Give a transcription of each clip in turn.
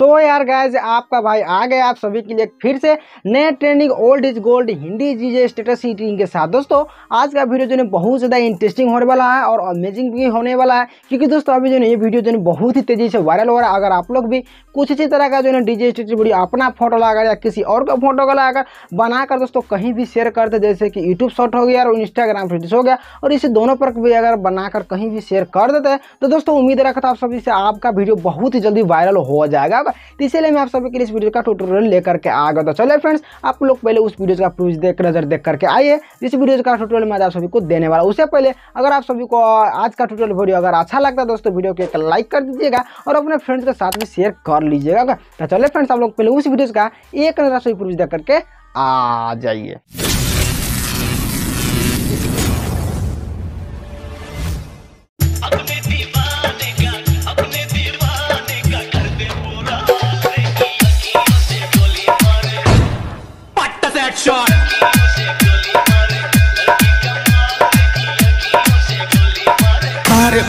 सो तो so यार guys आपका भाई आ गया आप सभी के लिए फिर से नया trending old is gold Hindi चीजें स्टेटस सीटिंग के साथ दोस्तों आज का वीडियो जो है बहुत ज़्यादा इंटरेस्टिंग होने वाला है और अमेजिंग भी होने वाला है क्योंकि दोस्तों अभी जो है ये वीडियो जो है बहुत ही तेज़ी से वायरल हो रहा है अगर आप लोग भी कुछ इसी तरह का जो है डीजे स्टेटस वीडियो अपना फोटो लगाकर या किसी और का फोटो का लगाकर बनाकर दोस्तों कहीं भी शेयर करते जैसे कि यूट्यूब शॉर्ट हो गया और इंस्टाग्राम रील्स हो गया और इसे दोनों पर भी अगर बनाकर कहीं भी शेयर कर देते हैं तो दोस्तों उम्मीद रखता आप सभी से आपका वीडियो बहुत ही जल्दी वायरल हो जाएगा होगा तो इसीलिए मैं आप सभी के लिए इस वीडियो का टूटोरियल लेकर के आ गया तो चले फ्रेंड्स आप लोग पहले उस वीडियो का प्रूफ देख नजर देख करके आइए जिस वीडियो का टूटोरियल मैं आप सभी को देने वाला उससे पहले अगर आप सभी को आज का टूटोरियल वीडियो अगर अच्छा लगता है दोस्तों वीडियो को एक लाइक कर दीजिएगा और अपने फ्रेंड्स के साथ में शेयर कर लीजिएगा तो चले फ्रेंड्स आप लोग पहले उस वीडियो का एक नजर सभी प्रूफ देख करके आ जाइए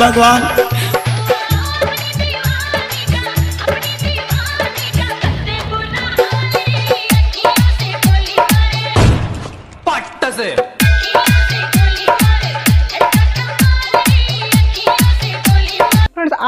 भगवान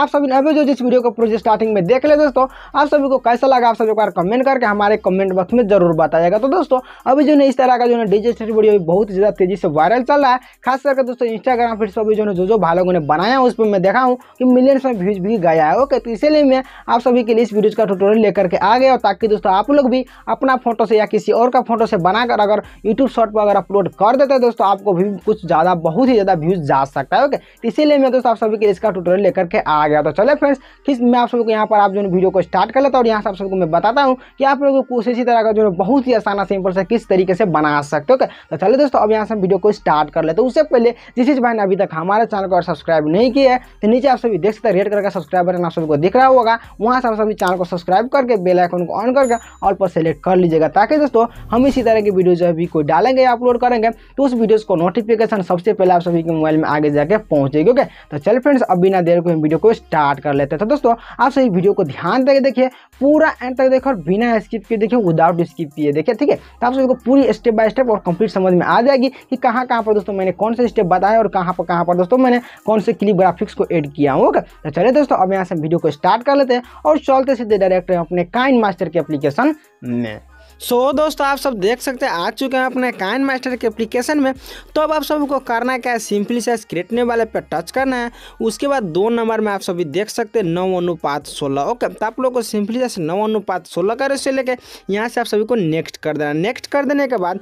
आप सभी अभी जो जिस वीडियो को पूरी स्टार्टिंग में देख ले दोस्तों आप सभी को कैसा लगा आप सभी को कमेंट करके हमारे कमेंट बॉक्स में जरूर बताएगा तो दोस्तों अभी जो है इस तरह का जो है डिजिटल वीडियो बहुत ज़्यादा तेजी से वायरल चल रहा है खास करके दोस्तों इंस्टाग्राम फिर सभी जो है जो जो भाई लोगों ने बनाया उस पर मैं देखा हूँ कि मिलियन में व्यूज भी गया है ओके तो इसीलिए मैं आप सभी के लिए इस वीडियो का टूटोरियल लेकर के आ गया ताकि दोस्तों आप लोग भी अपना फोटो से या किसी और का फोटो से बनाकर अगर यूट्यूब शॉर्ट पर अगर अपलोड कर देते हैं दोस्तों आपको भी कुछ ज़्यादा बहुत ही ज़्यादा व्यूज जा सकता है ओके तो इसीलिए मैं दोस्तों आप सभी के लिए इसका टूटोरियल लेकर के आ गया गया तो चले फ्रेंड्स फिर मैं आप सबको यहाँ पर आप जो वीडियो को स्टार्ट कर लेता हूँ और यहाँ से आप सबको मैं बताता हूँ कि आप लोग कुछ इसी तरह का जो है बहुत ही आसान सिंपल से किस तरीके से बना सकते हो तो चले दोस्तों अब यहाँ से वीडियो को स्टार्ट कर लेते हैं उससे पहले जिस चीज़ भाई ने अभी तक हमारे चैनल को सब्सक्राइब नहीं किया है तो नीचे आप सभी देख सकते हैं रेड कलर का सब्सक्राइब बटन आप सबको दिख रहा होगा वहाँ से आप सभी चैनल को सब्सक्राइब करके बेल आइकन को ऑन करके ऑल पर सेलेक्ट कर लीजिएगा ताकि दोस्तों हम इसी तरह की वीडियो जो अभी कोई डालेंगे या अपलोड करेंगे तो उस वीडियोज़ को नोटिफिकेशन सबसे पहले आप सभी के मोबाइल में आगे जाके पहुँचेगी ओके तो चल फ्रेंड्स अब बिना देर को वीडियो को स्टार्ट कर लेते हैं तो दोस्तों आप सभी वीडियो को ध्यान देकर देखिए पूरा एंड तक देखिए और बिना स्किप किए देखिए विदाउट स्किप किए देखिए ठीक है तो आप सभी को पूरी स्टेप बाय स्टेप और कंप्लीट समझ में आ जाएगी कि कहाँ कहाँ पर दोस्तों मैंने कौन से स्टेप बताया और कहाँ पर कहाँ पर दोस्तों मैंने कौन से क्लिप ग्राफिक्स को एड किया हूँ ओके तो चलिए दोस्तों अब यहाँ से वीडियो को स्टार्ट कर लेते हैं और चलते सीधे डायरेक्ट अपने काइन मास्टर के एप्लीकेशन में सो so, दोस्तों आप सब देख सकते हैं आ चुके हैं अपने काइन मास्टर के एप्लीकेशन में तो अब आप सबको करना क्या है सिंपली से स्क्रेटने वाले पे टच करना है उसके बाद दो नंबर में आप सभी देख सकते हैं नौ अनुपात सोलह ओके तो आप लोग को सिंपली से नौ अनुपात सोलह का रेशियो लेके यहाँ से आप सभी को नेक्स्ट कर देना नेक्स्ट कर देने के बाद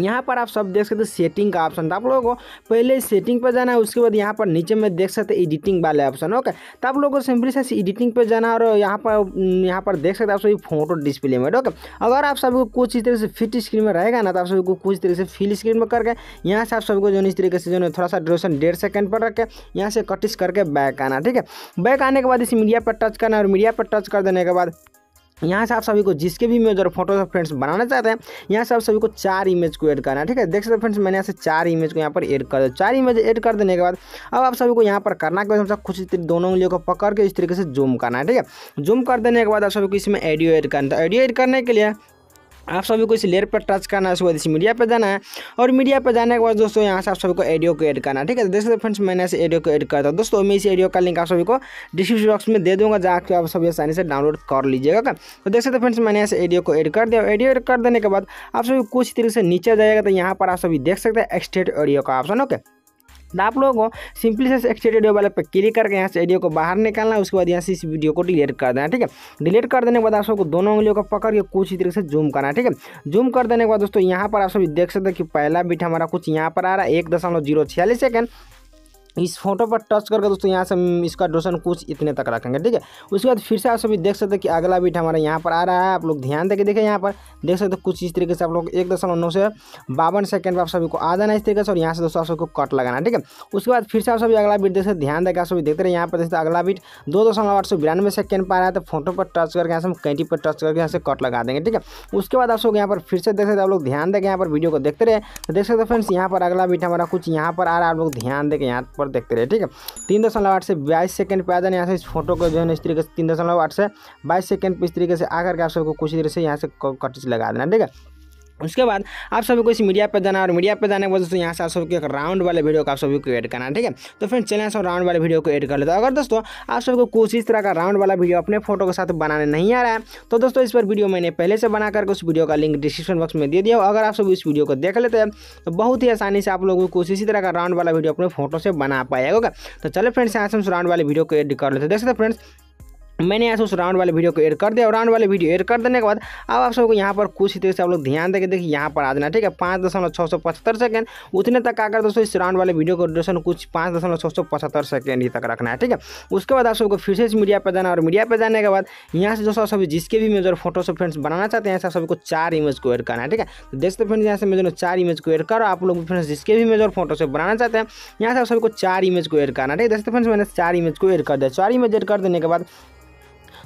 यहाँ पर आप सब देख सकते सेटिंग का ऑप्शन था आप लोगों को पहले सेटिंग पर जाना है उसके बाद यहाँ पर नीचे में देख सकते एडिटिंग वाले ऑप्शन ओके तो आप लोगों को सिंपली से एडिटिंग पर जाना और यहाँ पर हम्म, यहाँ पर देख सकते आप सभी फोटो डिस्प्ले में ओके अगर आप सभी को कुछ इस तरह से फिट स्क्रीन में रहेगा ना तो आप सभी को कुछ तरीके से फिल स्क्रीन में करके यहाँ से आप सबको जो इस तरीके से जो है थोड़ा सा ड्यूरेशन डेढ़ सेकंड पर रखे यहाँ से कटिस करके बैक आना ठीक है बैक आने के बाद इस मीडिया पर टच करना और मीडिया पर टच कर देने के बाद यहाँ से आप सभी को जिसके भी इमेज और फोटो फ्रेंड्स बनाना चाहते हैं यहाँ से आप सभी को चार इमेज को ऐड करना है ठीक है देख सकते हैं फ्रेंड्स मैंने यहाँ से चार इमेज को यहाँ पर ऐड कर दिया चार इमेज ऐड कर देने के बाद अब आप सभी को यहाँ पर करना के बाद कुछ दोनों उंगलियों को पकड़ के इस तरीके से जूम करना है ठीक है जूम कर देने के बाद आप सभी को इसमें ऑडियो एड करना है ऑडियो तो एड करने के लिए आप सभी को इस लेयर पर टच करना है उसके बाद इस मीडिया पर जाना है और मीडिया पर जाने के बाद दोस्तों यहाँ से आप सभी को एडियो को एड करना है ठीक है तो देख सकते फ्रेंड्स मैंने इस एडियो को एड करता हूँ दोस्तों मैं इस एडियो का लिंक आप सभी को डिस्क्रिप्शन बॉक्स में दे दूंगा जाकर आप सभी आसानी से डाउनलोड कर लीजिएगा तो देख सकते फ्रेंड्स मैंने इस एडियो को एड कर दिया एडियो एड कर देने के बाद आप सभी कुछ तरीके से नीचे जाएगा तो यहाँ पर आप सभी देख सकते हैं एक्सटेट ऑडियो का ऑप्शन ओके तो आप लोगों को सिंपली से एक्सटेड वाले पर क्लिक करके यहाँ से वीडियो को बाहर निकालना है उसके बाद यहाँ से इस वीडियो को डिलीट कर देना ठीक है डिलीट कर देने के बाद आप सबको दोनों उंगलियों को पकड़ के कुछ ही तरीके से जूम करना है ठीक है जूम कर देने के बाद दोस्तों यहाँ पर आप सभी देख सकते हैं कि पहला बीट हमारा कुछ यहाँ पर आ रहा है एक दशमलव जीरो छियालीस सेकेंड इस फोटो पर टच करके दोस्तों यहाँ से इसका डोशन कुछ इतने तक रखेंगे ठीक है उसके बाद फिर से आप सभी देख सकते हैं कि अगला बीट हमारा यहाँ पर आ रहा है आप लोग ध्यान देके देखें यहाँ पर देख सकते हैं कुछ इस तरीके से आप लोग एक दशमलव नौ से बावन सेकंड पर आप सभी को आ जाना इस तरीके से और यहाँ से दोस्तों आप सबको कट लगाना ठीक है उसके बाद फिर से आप सभी अगला बीट देख सकते ध्यान देकर आप सभी देखते रहे यहाँ पर देखते अगला बीट दो दशमलव आठ सौ बिरानवे सेकंड पर आ रहा है तो फोटो पर टच करके यहाँ से कैंटी पर टच करके यहाँ से कट लगा देंगे ठीक है उसके बाद आप सब यहाँ पर फिर से देख सकते आप लोग ध्यान देकर यहाँ पर वीडियो को देखते रहे देख सकते फ्रेंड्स यहाँ पर अगला बीट हमारा कुछ यहाँ पर आ रहा है आप लोग ध्यान देकर यहाँ पर देखते रहे ठीक है तीन दशमलव आठ से बाईस सेकंड पैदल यहाँ से इस फोटो को जो है इस तरीके से तीन दशमलव आठ से बाईस सेकंड इस तरीके से आकर के आप सबको कुछ देर से यहाँ से कटिज लगा देना ठीक है उसके बाद आप सभी को इस मीडिया पर जाना और मीडिया पर जाने के बाद दोस्तों यहाँ से आप सबको एक राउंड वाले वीडियो को आप सभी को ऐड करना है ठीक है तो फ्रेंड चले यहाँ राउंड वाले वीडियो को ऐड कर लेते हैं अगर दोस्तों आप सबको कुछ इस तरह का राउंड वाला वीडियो अपने फोटो के साथ बनाने नहीं आ रहा है तो दोस्तों इस पर वीडियो मैंने पहले से बना करके उस वीडियो का लिंक डिस्क्रिप्शन बॉक्स में दे दिया अगर आप सब इस वीडियो को देख लेते हैं तो बहुत ही आसानी से आप लोगों को इसी तरह का राउंड वाला वीडियो अपने फोटो से बना पाएगा तो चलो फ्रेंड्स यहाँ से हम राउंड वाले वीडियो को एड कर लेते हैं देख सकते फ्रेंड्स मैंने यहाँ से उस राउंड वाले वीडियो को एड कर दिया और राउंड वाले वीडियो एड कर देने के बाद अब आप सबको यहाँ पर कुछ ही तरह से आप लोग ध्यान देकर देखिए यहाँ पर आ देना ठीक है पाँच दशमलव छः सौ पचहत्तर सेकेंड उतने तक आकर दोस्तों इस राउंड वाले वीडियो को ड्यूरेशन कुछ पाँच दशमलव छः सौ पचहत्तर सेकेंड ही तक रखना है ठीक है उसके बाद आप सबको फिर से इस मीडिया पर जाना और मीडिया पर जाने के बाद यहाँ से दोस्तों सभी जिसके भी मेजर फोटो से फ्रेंड्स बनाना चाहते हैं यहाँ से सबको चार इमेज को एड करना है ठीक है तो देखते फ्रेंड्स यहाँ से मेजर चार इमेज को एड करो आप लोग फ्रेंड्स जिसके भी मेजर फोटो से बनाना चाहते हैं यहाँ से आप सबको चार इमेज को एड करना ठीक है देखते फ्रेंड्स मैंने चार इमेज को एड कर दिया चार इमेज एड कर देने के बाद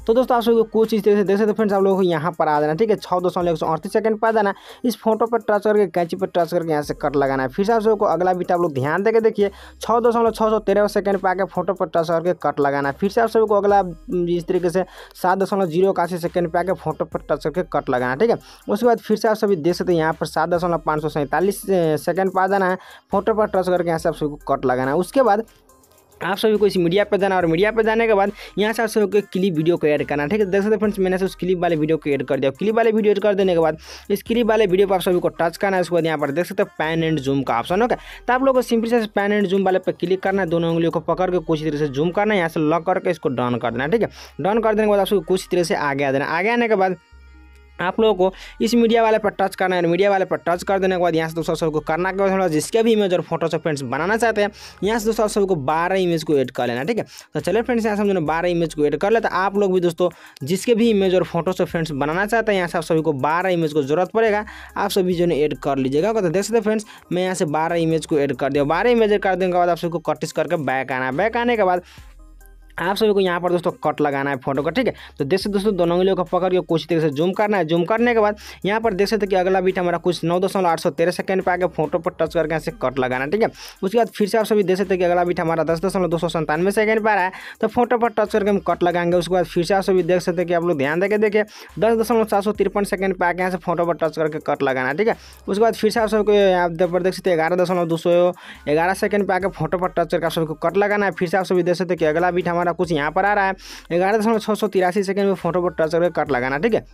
तो दोस्तों आप सभी कुछ इस तरह से देख सकते फ्रेंड्स आप लोगों को यहाँ पर आ जाना ठीक है छः दशमलव एक सौ अड़तीस सेकंड पर जाना इस फोटो पर टच करके कैंची पर टच करके यहाँ से कट लगाना है फिर से आप सबको को अगला बीट आप लोग ध्यान देकर देखिए छः दशमलव छः सौ तेरह सेकंड पर आकर फोटो पर टच करके कट लगाना है फिर से आप सभी को अगला इस तरीके से सात दशमलव जीरो इक्यासी सेकंड पर आकर फोटो पर टच करके कट लगाना ठीक है उसके बाद फिर से आप सभी देख सकते हैं यहाँ पर सात दशमलव पाँच सौ सैंतालीस सेकंड पर आ जाना है फोटो पर टच करके यहाँ से आप सभी को कट लगाना है उसके बाद आप सभी को इस मीडिया पर जाना और मीडिया पर जाने के बाद यहाँ से आप सभी को क्लिप वीडियो को ऐड करना ठीक है देख सकते फ्रेंड्स मैंने उस क्लिप वाले वीडियो को ऐड कर दिया क्लिप वाले वीडियो कर देने के बाद इस क्लिप वाले वीडियो पर आप सभी को टच करना है उसके बाद यहाँ पर देख सकते पैन एंड जूम का ऑप्शन होगा तो आप लोग को सिंपली से पैन एंड जूम वाले पर क्लिक करना है दोनों उंगलियों को पकड़ के कुछ तरह से जूम करना है यहाँ से लॉक करके इसको डन कर देना ठीक है डन कर देने के बाद आप सभी कुछ तरह से आगे आ देना आगे आने के बाद आप लोगों को इस मीडिया वाले पर टच करना है मीडिया वाले पर टच कर देने के बाद यहाँ से दोस्तों सबको करना के बाद जिसके भी इमेज और फोटो से फ्रेंड्स बनाना चाहते हैं यहाँ से दोस्तों सबको बारह इमेज को एड कर लेना ठीक है तो चले फ्रेंड्स यहाँ से हम जो बारह इमेज को एड कर लेते आप लोग भी दोस्तों जिसके भी इमेज और फोटो से फ्रेंड्स बनाना चाहते हैं यहाँ से आप सभी को बारह इमेज को जरूरत पड़ेगा आप सभी जो है एड कर लीजिएगा तो देख सकते फ्रेंड्स मैं यहाँ से बारह इमेज को एड कर दिया बारह इमेज कर देने के बाद आप सबको कटिस करके बैक आना बैक आने के बाद आप सभी को यहाँ पर दोस्तों कट लगाना है फोटो का ठीक है तो देख सकते दोस्तों दोनों उंगलियों को पकड़ के कुछ तरीके से जूम करना है जूम करने के बाद यहाँ पर देख सकते कि अगला बीट हमारा कुछ नौ दशमलव आठ सौ तेरह सेकंड पर आगे फोटो पर टच करके ऐसे कट लगाना ठीक है उसके बाद फिर से आप सभी देख सकते कि अगला बीट हमारा दस दशमलव दो सौ संतानवे सेकंड तो पर आया तो फोटो पर टच करके हम कट लगाएंगे उसके बाद फिर से आप सभी देख सकते कि आप लोग ध्यान देकर देखिए दस दशमलव सात सौ तिरपन सेकंड पर आके यहाँ से फोटो पर टच करके कट लगाना ठीक है उसके बाद फिर से आप सबको यहाँ पर देख सकते हैं ग्यारह दशमलव दो सौ ग्यारह सेकंड पर आके फोटो पर टच करके आप सबको कट लगाना है फिर से आप सभी देख सकते कि अगला बीट हमारा हमारा कुछ यहाँ पर आ रहा है ग्यारह दशमलव तो छः सौ तिरासी सेकेंड में फोटो पर टच करके कट लगाना ठीक है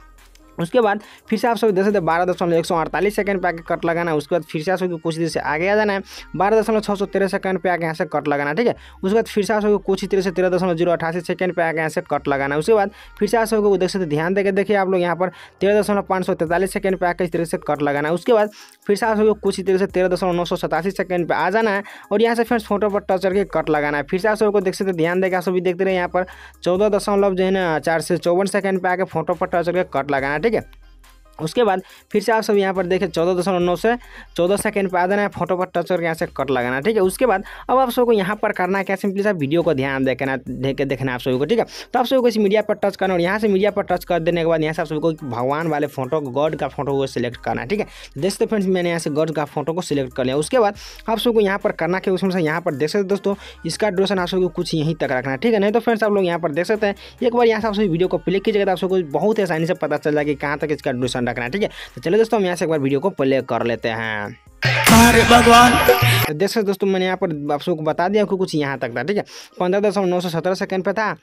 उसके बाद फिर से आप सभी दस सकते बारह दशमलव एक सौ अड़तालीस सेकंड पे आके कट लगाना है उसके बाद फिर से आप सभी कुछ देर से आगे आ जाना है बारह दशमलव छः सौ तेरह सेकंड पे आके यहाँ से कट लगाना है ठीक है उसके बाद फिर से आप सभी कुछ ही देर से तेरह दशमलव जीरो अठासी सेकंड पे आके यहाँ से कट लगाना है उसके बाद फिर से आप सभी को देख सकते ध्यान देकर देखिए आप लोग यहाँ पर तेरह दशमलव पाँच सौ तैंतालीस सेकंड पे आकर इस तरह से कट लगाना है उसके बाद फिर से आप सभी को कुछ ही तरह से तेरह दशमलव नौ सौ सतासी सेकंड पर आ जाना है और यहाँ से फिर फोटो पर टच करके कट लगाना है फिर से आप सभी को देख सकते ध्यान देकर आप सभी देखते रहे यहाँ पर चौदह दशमलव जो है ना चार से चौवन सेकंड पे आके फोटो पर टच करके कट लगाना है ठीक Коллеги, उसके बाद फिर से आप सब यहाँ पर देखें चौदह दशमलव नौ से चौदह सेकंड पर आ देना है फोटो पर टच करके यहाँ से कट लगाना ठीक है उसके बाद अब आप सबको यहाँ पर करना है क्या सिंपली सा वीडियो को ध्यान देखना देख देखना आप सभी को ठीक है तो आप सबको इस मीडिया पर टच करना और यहाँ से मीडिया पर टच कर देने के बाद यहाँ से आप सबको भगवान वाले फोटो गॉड का फोटो को सिलेक्ट करना है ठीक है देख सकते फ्रेंड्स मैंने यहाँ से गॉड का फोटो को सिलेक्ट कर लिया उसके बाद आप सबको यहाँ पर करना के उसमें से यहाँ पर देख सकते दोस्तों इसका ड्रोशन आप सबको कुछ यहीं तक रखना है ठीक है नहीं तो फ्रेंड्स आप लोग यहाँ पर देख सकते हैं एक बार यहाँ से आप सभी वीडियो को क्लिक कीजिएगा तो आप सबको बहुत आसानी से पता चल जाएगा कि कहाँ तक इसका ड्रोशन पूरा करना है ठीक है तो चलो दोस्तों हम यहाँ से एक बार वीडियो को प्ले कर लेते हैं भगवान तो देख सकते दोस्तों मैंने यहाँ पर आप सबको बता दिया कि कुछ यहाँ तक था ठीक है पंद्रह दशमलव नौ सौ सत्रह सेकंड पे था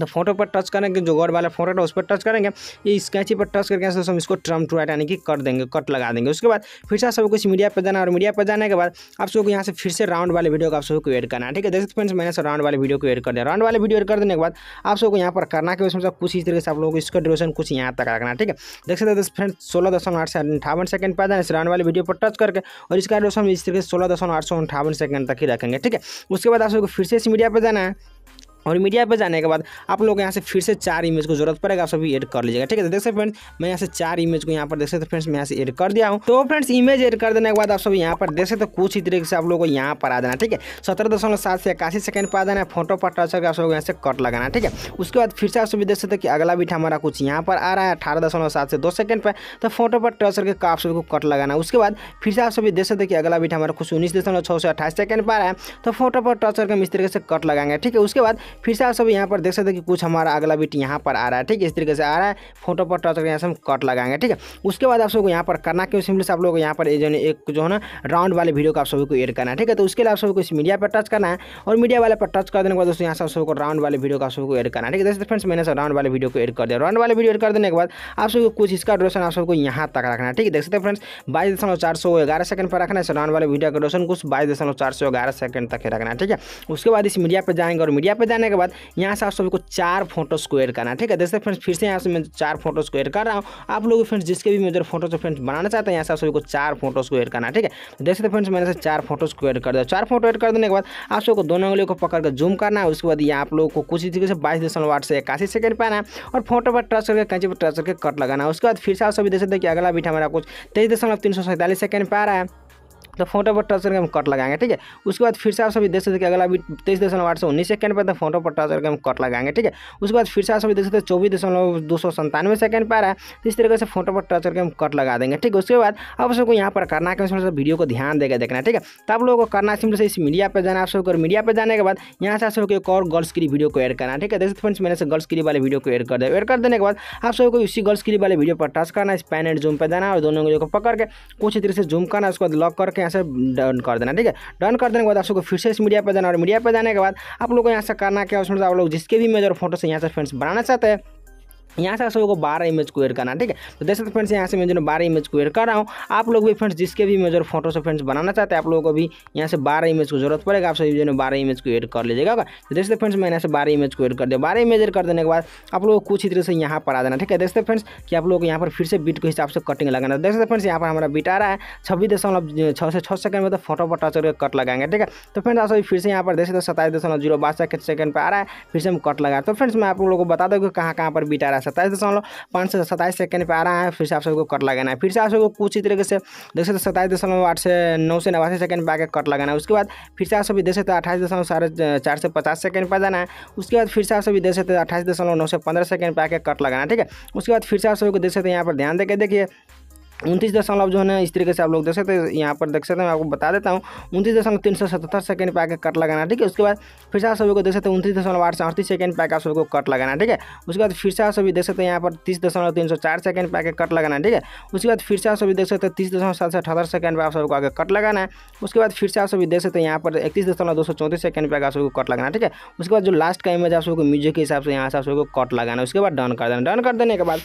तो फोटो पर टच करेंगे जो गॉड वाला फोटो है उस पर टच करेंगे ये स्कैची पर टच करके हम इसको ट्रम टू राइट यानी कि कट देंगे कट लगा देंगे उसके बाद फिर से आप सबको इस मीडिया पर जाना और मीडिया पर जाने के बाद आप सबको यहाँ से फिर से राउंड वाले वीडियो को आप सबको एड करना है ठीक है देख सकते फ्रेंड्स मैंने राउंड वाले वीडियो को एड कर दिया राउंड वाले वीडियो एड कर देने के बाद आप सबको यहाँ पर करना कि उसमें कुछ इस तरीके से आप लोगों को इसका ड्यूरेशन कुछ यहाँ तक रखना ठीक है देख सकते दस फ्रेंड्स सोलह दशमलव आठ से अंठावन सेकंड पर जाना इस राउंड वाले वीडियो पर टच करके और इसका ड्यूरेशन इस तरीके से सोलह दशमलव आठ सौ अंठावन सेकंड तक ही रखेंगे ठीक है उसके बाद आप सबको फिर से इस मीडिया पर जाना है और मीडिया पे जाने के बाद आप लोग यहाँ से फिर से चार इमेज को जरूरत पड़ेगा आप सभी ऐड कर लीजिएगा ठीक है देख सकते फ्रेंड्स मैं यहाँ से चार इमेज को यहाँ पर देख सकते फ्रेंड्स मैं यहाँ से ऐड कर दिया हूँ तो फ्रेंड्स इमेज ऐड कर देने के बाद आप सभी यहाँ पर देख सकते कुछ ही तरीके से आप लोगों को यहाँ पर आ देना ठीक है सत्रह दशमलव सात से इक्यासी सेकंड पर आ देना फोटो पर टच करके आप सबको यहाँ से कट लगाना ठीक है उसके बाद फिर से आप सभी देख सकते कि अगला बीट हमारा कुछ यहाँ पर आ रहा है अठारह दशमलव सात से दो सेकंड पर तो फोटो पर टच करके आप सभी को कट लगाना उसके बाद फिर से आप सभी देख सकते कि अगला बीट हमारा कुछ उन्नीस दशमलव छः से अट्ठाईस सेकंड पर आया तो फोटो पर टच करके हम इस तरीके से कट लगाएंगे ठीक है उसके बाद फिर से आप सब यहाँ पर देख सकते हैं कि कुछ हमारा अगला बीट यहाँ पर आ रहा है ठीक है इस तरीके से आ रहा है फोटो पर टच करके यहाँ से हम कट लगाएंगे ठीक है उसके बाद आप सबको यहाँ पर करना क्यों सिंपली से आप लोग यहाँ पर जो है एक जो है ना राउंड वाले वीडियो को आप सभी को एड करना है ठीक है तो उसके लिए आप सबको इस मीडिया पर टच करना है और मीडिया वाले पर टच कर देने के बाद दोस्तों यहाँ से आप सबको राउंड वाले वीडियो को आप सबको एड करना है ठीक है जैसे फ्रेंड्स मैंने सब राउंड वाले वीडियो को एड कर दिया राउंड वाले वीडियो एड कर देने के बाद आप सबको कुछ इसका ड्यूरेशन आप सबको यहाँ तक रखना है ठीक है देख सकते हैं फ्रेंड्स बाईस दशमलव चार सौ ग्यारह सेकंड पर रखना है राउंड वाले वीडियो का ड्यूरेशन कुछ बाईस दशमलव चार सौ ग्यारह सेकंड तक रखना है ठीक है उसके बाद इस मीडिया पर जाएंगे और मीडिया पर जाने करने के बाद यहाँ से आप सभी को चार फोटो स्क्वायर करना है ठीक है जैसे फ्रेंड्स फिर से यहाँ से मैं चार फोटो स्क्वायर कर रहा हूँ आप लोग फ्रेंड्स जिसके भी मेजर फोटो से फ्रेंड्स बनाना चाहते हैं यहाँ से आप सभी को चार फोटो स्क्वायर करना है ठीक है देख फ्रेंड्स मैंने से चार फोटो स्क्वायर कर दिया चार फोटो एड कर देने के बाद आप सबको दोनों उंगलियों को पकड़ कर जूम करना है उसके बाद यहाँ आप लोगों को कुछ तरीके से बाईस दशमलव आठ से इक्यासी सेकंड पाना है और फोटो पर टच करके कैंची पर टच करके कट लगाना है उसके बाद फिर से आप सभी देख सकते हैं कि अगला बीट हमारा कुछ तेईस दशमलव तीन सौ सैंतालीस सेकंड पा रहा है तो फोटो पर टच करके हम कट लगाएंगे ठीक है उसके बाद फिर से आप सभी देख सकते हैं कि अगला अभी तेईस दशमलव आठ सौ उन्नीस सेकंड पर तो फोटो पर टच करके हम कट लगाएंगे ठीक है उसके बाद फिर से आप सभी देख सकते हैं चौबीस दशमलव दो सौ संतानवे सेकंड पर है तो इस तरीके से फोटो पर टच करके हम कट लगा देंगे ठीक है उसके बाद आप सबको यहाँ पर करना है थोड़ा सा वीडियो को ध्यान देकर देखना ठीक है तो आप लोगों को करना सिंपल से इस मीडिया पर जाना आप सबको और मीडिया पर जाने के बाद यहाँ से आप सबको एक और गर्ल्स की वीडियो को एड करना ठीक है देख सकते फ्रेंड्स मैंने से गर्ल्स की वाले वीडियो को एड कर दे एड कर देने के बाद आप सबको इसी गर्ल्स की वाले वीडियो पर टच करना है पैन एंड जूम पर जाना और दोनों को पकड़ के कुछ तरीके से जूम करना उसके बाद लॉक करके यहाँ से डन कर देना ठीक है डन कर देने के बाद आप सबको फिर से इस मीडिया पर जाना और मीडिया पर जाने के बाद आप लोग को यहाँ से करना क्या उसमें आप लोग जिसके भी मेजर फोटो से यहाँ से फ्रेंड्स बनाना चाहते हैं यहाँ से सभी को बारह इमेज को एड करना है ठीक है तो देख सकते फ्रेंड्स यहाँ से मैं जो बारह इमेज को एड कर रहा हूँ आप लोग भी फ्रेंड्स जिसके भी मेजर फोटो से फ्रेंड्स बनाना चाहते हैं आप लोगों को भी यहाँ से बारह इमेज को जरूरत पड़ेगा आप सभी जो है बारह इमेज को एड कर लीजिएगा तो देखते फ्रेंड्स मैंने यहाँ से बारह इमेज को एड कर दिया बारह इमेज एड कर देने के बाद आप लोग कुछ ही तरह से यहाँ पर आ देना ठीक है देखते फ्रेंड्स कि आप लोग यहाँ पर फिर से बीट के हिसाब से कटिंग लगाना तो देख सकते फ्रेंड्स यहाँ पर हमारा बीट आ रहा है छब्बीस दशमलव छः से छः सेकंड में तो फोटो पर टच करके कट लगाएंगे ठीक है तो फ्रेंड्स आप सभी फिर से यहाँ पर देख सकते सत्ताईस दशमलव जीरो बारह सेकंड पर आ रहा है फिर से हम कट लगाए तो फ्रेंड्स मैं आप लोगों को बता दूँ कहाँ कहाँ पर बीट आ रहा है सत्ताईस दशमलव पाँच से सत्ताईस सेकेंड पर आ रहा है फिर से आप सबको कट लगाना है फिर से आप सबको कुछ ही तरीके से देख सकते सत्ताईस दशमलव आठ से नौ से नवासी सेकंड पर आकर कट लगाना है उसके बाद फिर से आप सभी देख सकते अट्ठाईस दशमलव साढ़े चार से पचास सेकंड पर जाना है उसके बाद फिर से आप सभी देख सकते अट्ठाईस दशमलव नौ से पंद्रह सेकंड पर आकर कट लगाना है ठीक है उसके बाद फिर से आप सभी को देख सकते हैं यहाँ पर ध्यान देकर देखिए उनतीस दशमलव जो है इस तरीके से आप लोग देख सकते हैं यहाँ पर देख सकते हैं मैं आपको बता देता हूँ उनतीस दशमलव तीन सौ सतहत्तर सेकंड पर आकर कट लगाना ठीक है उसके बाद फिर से सभी को देख सकते हैं उनतीस दशमलव आठ सौ अड़तीस सेकंड पे आके आप सभी को कट लगाना ठीक है उसके बाद फिर से सभी देख सकते हैं यहाँ पर तीस दशमलव तीन सौ चार सेकंड पर आकर कट लगाना ठीक है उसके बाद फिर से आप सभी देख सकते हैं तीस दशमलव सात सौ अठहत्तर सेकंड पर आप सबको आगे कट लगाना है उसके बाद फिर से आप सभी देख सकते हैं यहाँ पर इकतीस दशमलव दो सौ चौंतीस सेकंड पर आप सबको कट लगाना ठीक है उसके बाद जो लास्ट का इमेज आप सबको म्यूजिक के हिसाब से यहाँ से आप सबको कट लगाना उसके बाद डन कर देना डन कर देने के बाद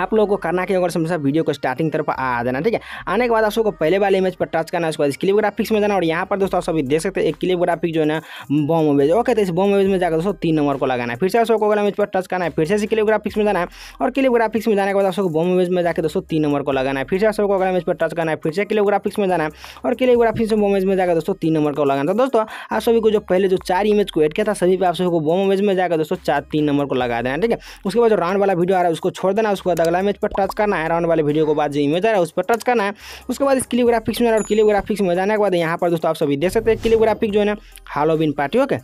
आप लोगों को करना क्या अगर समझा वीडियो को स्टार्टिंग तरफ आ जाना ठीक है आने के बाद आप सबको पहले वाले इमेज पर टच करना है उसके बाद क्लिप ग्राफिक्स में जाना और यहाँ पर दोस्तों आप सभी देख सकते हैं एक क्लिप ग्राफिक जो है ना बॉम इमेज ओके तो इस बॉम इमेज में जाकर दोस्तों तीन नंबर को लगाना है फिर से आप सबको अगला इमेज पर टच करना है फिर से क्लिप ग्राफिक्स में जाना है और क्लिप ग्राफिक्स में जाने के बाद आप सबको बॉम इमेज में जाकर दोस्तों तीन नंबर को लगाना है फिर से आप सबको अगला इमेज पर टच करना है फिर से क्लिप ग्राफिक्स में जाना है और क्लिप ग्राफिक्स में बॉम इमेज में जाकर दोस्तों तीन नंबर को लगाना था तो दोस्तों आप सभी को जो पहले जो चार इमेज को एड किया था सभी पर आप सबको बॉम इमेज में जाकर दोस्तों चार तीन नंबर को लगा देना ठीक है उसके बाद जो राउंड वाला वीडियो आ रहा है उसको छोड़ देना उसके बाद अगला इमेज पर टच करना है राउंड वाले वीडियो को बाद जो इमेज आ रहा है उस पर टच करना है उसके बाद इस क्लियोग्राफिक्स में और क्लियोग्राफिक्स में जाने के बाद यहाँ पर दोस्तों आप सभी देख सकते हैं क्लियोग्राफिक जो है ना हालोविन पार्टी ओके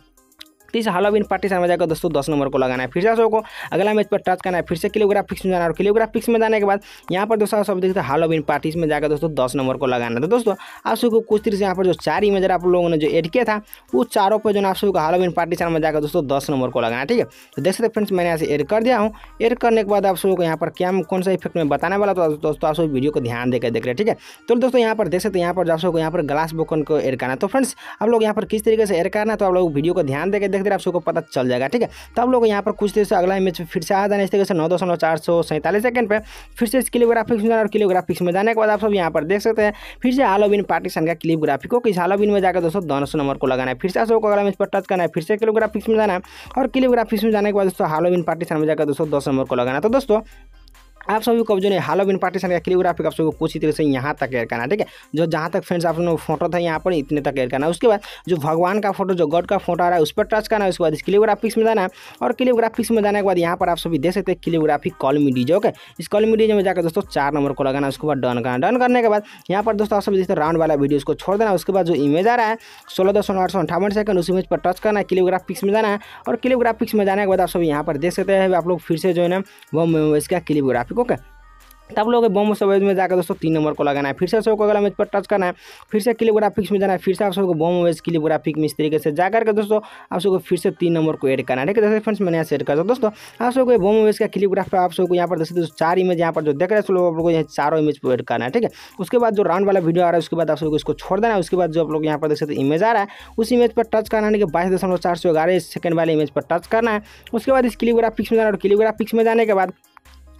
तीस हालाविन पार्टी में जाकर दोस्तों दस नंबर को लगाना है फिर से अशोक को अगला मैच पर टच करना है फिर से किलोग्राफिक्स में जाना है और किलोग्राफिक्स में जाने के बाद यहाँ पर दोस्तों सब देखते हैं हालोविन पार्टी में जाकर दोस्तों दस नंबर को लगाना है तो दोस्तों आप सबको कुछ तरह से यहाँ पर जो चार इमेजर आप लोगों ने जो एड किया था वो चारों पर जो आप सबको हालोविन पार्टी में जाकर दोस्तों दस नंबर को लगाना ठीक है तो देख सकते फ्रेंड्स मैंने यहाँ से एड कर दिया हूँ एड करने के बाद आप सबको यहाँ पर क्या कौन सा इफेक्ट में बताने वाला तो दोस्तों आप सब वीडियो को ध्यान देकर देख रहे ठीक है तो दोस्तों यहाँ पर देख सकते यहाँ पर आप सबको यहाँ पर ग्लास बोकन को एड करना तो फ्रेंड्स आप लोग यहाँ पर किस तरीके से एड करना है तो आप लोग वीडियो को ध्यान देकर देख धीरे आप सबको पता चल जाएगा ठीक है तो हम लोग यहाँ पर कुछ देर से अगला इमेज फिर से आ जाने इस तरीके से नौ दशमलव चार सौ सैंतालीस सेकंड पर फिर से इस क्लियोग्राफिक्स में और क्लियोग्राफिक्स में जाने के बाद आप सब यहाँ पर देख सकते हैं फिर से हालोविन पार्टीशन का क्लिप ग्राफिक को किस हालोविन में जाकर दोस्तों दोनों नंबर को लगाना है फिर से सबको अगला इमेज पर टच करना है फिर से क्लियोग्राफिक्स में जाना है और क्लियोग्राफिक्स में जाने के बाद दोस्तों हालोविन पार्टीशन में जाकर दोस्तों दस नंबर को लगाना तो दोस्तों आप सभी को जो है हालोविन पार्टीशन का क्लियोग्राफिक आप सभी को कुछ ही तरह से यहाँ तक एयर करना ठीक है जो जहाँ तक फ्रेंड्स आप लोग फोटो था यहाँ पर इतने तक एयर करना उसके बाद जो भगवान का फोटो जो गॉड का फोटो आ रहा है उस पर टच करना है उसके बाद इस क्लियोग्राफिक्स में जाना है और क्लियोग्राफिक्स में जाने के बाद यहाँ पर आप सभी देख सकते हैं क्लियोग्राफिक कॉलमी डीजे ओके इस कॉलमी डीजे में जाकर दोस्तों चार नंबर को लगाना उसके बाद डन करना डन करने के बाद यहाँ पर दोस्तों आप सभी देखते राउंड वाला वीडियो उसको छोड़ देना उसके बाद जो इमेज आ रहा है सोलह दस आठ सौ अठावन सेकंड उस इमेज पर टच करना है क्लियोग्राफिक्स में जाना है और क्लियोग्राफिक्स में जाने के बाद आप सभी यहाँ पर देख सकते हैं आप लोग फिर से जो है ना वो इसका क्लियोग्राफिक ट्रैफिक ओके तब लोग बॉम्बे सबवेज में जाकर दोस्तों तीन नंबर को लगाना है फिर से सबको अगला मैच पर टच करना है फिर से क्लियोग्राफिक्स में जाना है फिर से आप सबको बॉम्बे वेज क्लियोग्राफिक में इस तरीके से जाकर के दोस्तों आप सबको फिर से तीन नंबर को ऐड करना है ठीक है जैसे फ्रेंड्स मैंने यहाँ सेट कर दो दोस्तों आप सबको बॉम्बे वेज का क्लियोग्राफ आप सबको यहाँ पर जैसे दोस्तों चार इमेज यहाँ पर जो देख रहे हैं लोग आप लोग को यहाँ चारों इमेज को एड करना है ठीक है उसके बाद जो राउंड वाला वीडियो आ रहा है उसके बाद आप सबको इसको छोड़ देना है उसके बाद जो आप लोग यहाँ पर देख सकते इमेज आ रहा है उस इमेज पर टच करना है कि बाईस दशमलव चार सौ ग्यारह सेकंड वाले इमेज पर टच करना है उसके बाद इस क्लियोग्राफिक्स में जाना और क्लियोग्राफिक्स में जाने के बाद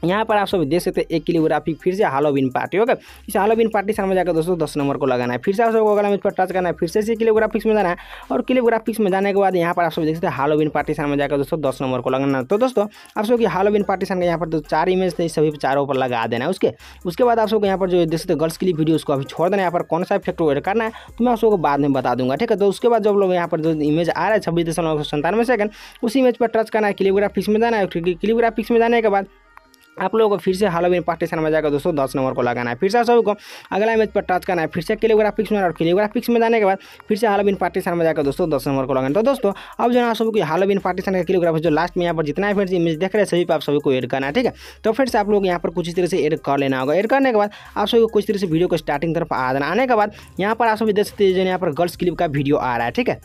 यहाँ पर आप सब देख सकते हैं एक किलोग्राफिक फिर से हालोविन पार्टी ओके इस हालोविन पार्टी सामने जाकर दोस्तों दस नंबर को लगाना है फिर से आप सबको अगला मैच पर टच करना है फिर से इसी किलोग्राफिक्स में जाना है और किलोग्राफिक्स में जाने के बाद यहाँ पर आप सब देख सकते हैं हालोविन पार्टी सामने जाकर दोस्तों दस नंबर को लगाना है तो दोस्तों आप सबको हालोविन पार्टी सामने यहाँ पर तो चार इमेज थे सभी चारों पर लगा देना है उसके उसके बाद आप सबको यहाँ पर जो देख सकते गर्ल्स के लिए वीडियो उसको अभी छोड़ देना है यहाँ पर कौन सा इफेक्ट वेड करना है तो मैं आप सबको बाद में बता दूंगा ठीक है तो उसके बाद जब लोग यहाँ पर जो इमेज आ रहा है छब्बीस दशमलव सौ संतानवे सेकंड उस इमेज पर टच करना है किलोग्राफिक्स में जाना है किलोग्राफिक्स में जाने के बाद आप लोगों को फिर से हालो में पार्टीशन में जाकर दोस्तों दस नंबर को लगाना है फिर से सबको अगला मैच पर टच करना है फिर से क्लियोग्राफिक्स में और क्लियोग्राफिक्स में जाने के बाद फिर से हालोबिन पार्टीशन में जाकर दोस्तों दस नंबर को लगाना तो दोस्तों अब जो है सबको हालोबिन पार्टीशन का क्लियोग्राफिक्स जो लास्ट में यहाँ पर जितना है फ्रेंड्स इमेज देख रहे हैं सभी पर आप सभी को एड करना है ठीक है तो फ्रेंड्स आप लोग यहाँ पर कुछ तरह से एड कर लेना होगा एड करने के बाद आप सभी को कुछ तरह से वीडियो को स्टार्टिंग तरफ आ जाना आने के बाद यहाँ पर आप सभी देख सकते हैं जो यहाँ पर गर्ल्स क्लिप का वीडियो आ रहा है ठीक है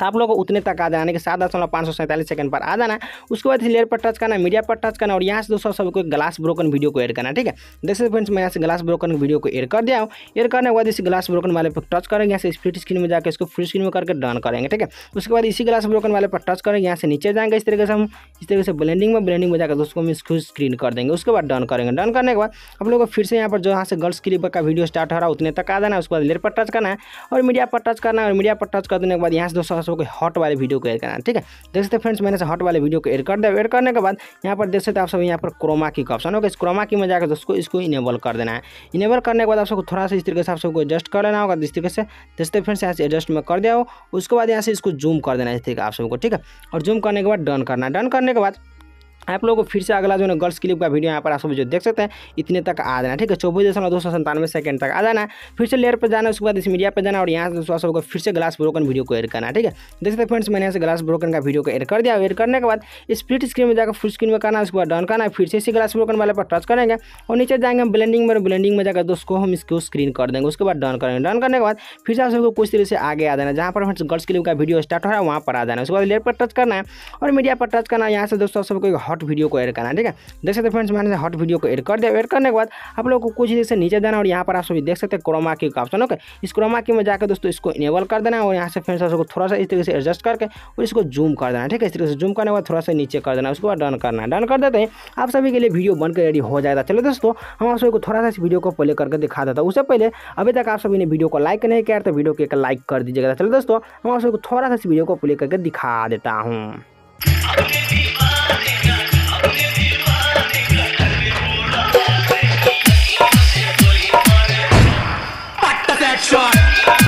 तो आप लोगों को उतने तक आ जाना कि सात दशमलव मतलब पाँच सौ सैंतालीस सेकंड पर आ जाना उसके बाद लेयर पर टच करना मीडिया पर टच करना और यहाँ से दोस्तों सबको ग्लास ब्रोकन वीडियो को एड करना ठीक है जैसे फ्रेंड्स मैं यहाँ से ग्लास ब्रोकन वीडियो को एड कर दिया हूँ एड करने के बाद इस ग्लास ब्रोकन वाले पर टच करेंगे यहाँ से स्प्लिट स्क्रीन में जाकर इसको फुल स्क्रीन में करके डन करेंगे ठीक है उसके बाद इसी ग्लास ब्रोकन वाले पर टच करेंगे यहाँ से नीचे जाएंगे इस तरीके से हम इस तरीके से ब्लेंडिंग में ब्लेंडिंग में जाकर दोस्तों में इसको स्क्रीन कर देंगे उसके बाद डन करेंगे डन करने के बाद आप लोगों को फिर से यहाँ पर जो यहाँ से गर्ल्स क्लिप का वीडियो स्टार्ट हो रहा है उतने तक आ जाना है उसके बाद लेयर पर टच करना है और मीडिया पर टच करना है और मीडिया पर टच कर देने के बाद यहाँ से दोस्तों से होकर हॉट वाले वीडियो को एड करना है ठीक है देख सकते फ्रेंड्स मैंने से हॉट वाले वीडियो को एड कर दिया एड करने के बाद यहाँ पर देख सकते आप सब यहाँ पर क्रोमा की का ऑप्शन होगा इस क्रोमा की में जाकर उसको इसको इनेबल कर देना है इनेबल करने के बाद आप सबको थोड़ा सा इस तरीके से आप सबको एडजस्ट कर लेना होगा इस तरीके से देख सकते फ्रेंड्स यहाँ से एडजस्ट में कर दिया हो उसके बाद यहाँ से इसको जूम कर देना है इस तरीके आप सबको ठीक है और जूम करने के बाद डन करना डन करने के बाद आप लोगों को फिर से अगला जो है गर्ल्स क्लिप का वीडियो यहाँ पर आप सब जो देख सकते हैं इतने तक आ जाना ठीक है चौबीस दशमलव दो सौ संतानवे सेकंड तक आ जाना फिर से लेयर पर जाना उसके बाद इस मीडिया पर जाना और यहाँ से दोस्तों सबको फिर से ग्लास ब्रोकन वीडियो को एड करना ठीक है देख सकते हैं फ्रेंड्स मैंने यहाँ से ग्लास ब्रोकन का वीडियो को एड कर दिया एड करने के बाद स्प्लिट स्क्रीन में जाकर फुल स्क्रीन में करना उसके बाद डन करना फिर से इसी ग्लास ब्रोकन वाले पर टच करेंगे और नीचे जाएंगे हम ब्लेंडिंग में ब्लेंडिंग में जाकर दोस्तों हम इसको स्क्रीन कर देंगे उसके बाद डन करेंगे डन करने के बाद फिर से आप सबको कुछ तरीके से आगे आ जाना जहाँ पर फ्रेंड्स गर्ल्स क्लिप का वीडियो स्टार्ट हो रहा है वहाँ पर आ जाना उसके बाद लेयर पर टच करना है और मीडिया पर टच करना है यहाँ से दोस्तों आप सबको हॉट वीडियो को एड करना है ठीक है देख सकते फ्रेंड्स मैंने हॉट वीडियो को एड कर दिया एड करने के बाद आप लोग को कुछ जैसे नीचे देना और यहाँ पर आप सभी देख सकते हैं क्रोमा की ऑप्शन ओके इस क्रोमा की में जाकर दोस्तों इसको इनेबल कर देना और यहाँ से फ्रेंड्स को थोड़ा सा इस तरीके से एडजस्ट करके और इसको जूम कर देना ठीक है इस तरीके से जूम करने के बाद थोड़ा सा नीचे कर देना उसके बाद डन करना है डन कर देते हैं आप सभी के लिए वीडियो बनकर रेडी हो जाएगा चलो दोस्तों हम आप सभी को थोड़ा सा इस वीडियो को प्ले करके दिखा देता उससे पहले अभी तक आप सभी ने वीडियो को लाइक नहीं किया तो वीडियो को एक लाइक कर दीजिएगा चलो दोस्तों हम आप सभी को थोड़ा सा इस वीडियो को प्ले करके दिखा देता हूँ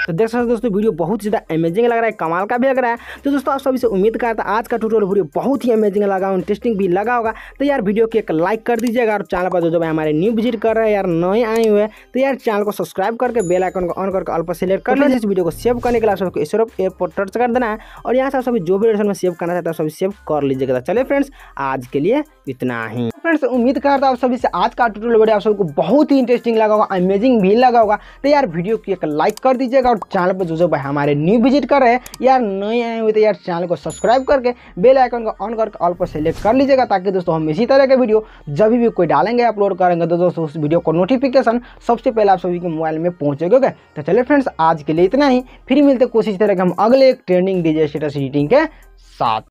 तो देख सकते दोस्तों वीडियो बहुत ज़्यादा अमेजिंग लग रहा है कमाल का भी लग रहा है तो दोस्तों आप सभी से उम्मीद करता है आज का टूटोल वीडियो बहुत ही अमेजिंग लगा इंटरेस्टिंग भी लगा होगा तो यार वीडियो को एक लाइक कर दीजिएगा और चैनल पर जो जो हमारे न्यू विजिट कर रहे हैं यार नए आए हुए तो यार चैनल को सब्सक्राइब करके बेल आइकन को ऑन करके अल्प सेलेक्ट कर लीजिए इस वीडियो को सेव करने के लिए सबको इस पर टर्च कर देना है और यहाँ से आप सभी जो भी में सेव करना चाहते हैं आप सभी सेव कर लीजिएगा तो चले फ्रेंड्स आज के लिए इतना ही फ्रेंड्स उम्मीद करता आप सभी से आज का ट्यूटोरियल वीडियो आप सबको बहुत ही इंटरेस्टिंग लगा होगा अमेजिंग भी लगा होगा तो यार वीडियो को एक लाइक कर दीजिएगा और चैनल पर जो जो भाई हमारे न्यू विजिट कर रहे हैं यार नए आए हुए तो यार चैनल को सब्सक्राइब करके बेल आइकन को ऑन करके ऑल पर सेलेक्ट कर लीजिएगा ताकि दोस्तों हम इसी तरह के वीडियो जब भी कोई डालेंगे अपलोड करेंगे तो दोस्तों उस वीडियो को नोटिफिकेशन सबसे पहले आप सभी के मोबाइल में पहुँचेगा ओके तो चलिए फ्रेंड्स आज के लिए इतना ही फिर मिलते कोशिश करेंगे हम अगले एक ट्रेंडिंग डीजे स्टेटस एडिटिंग के साथ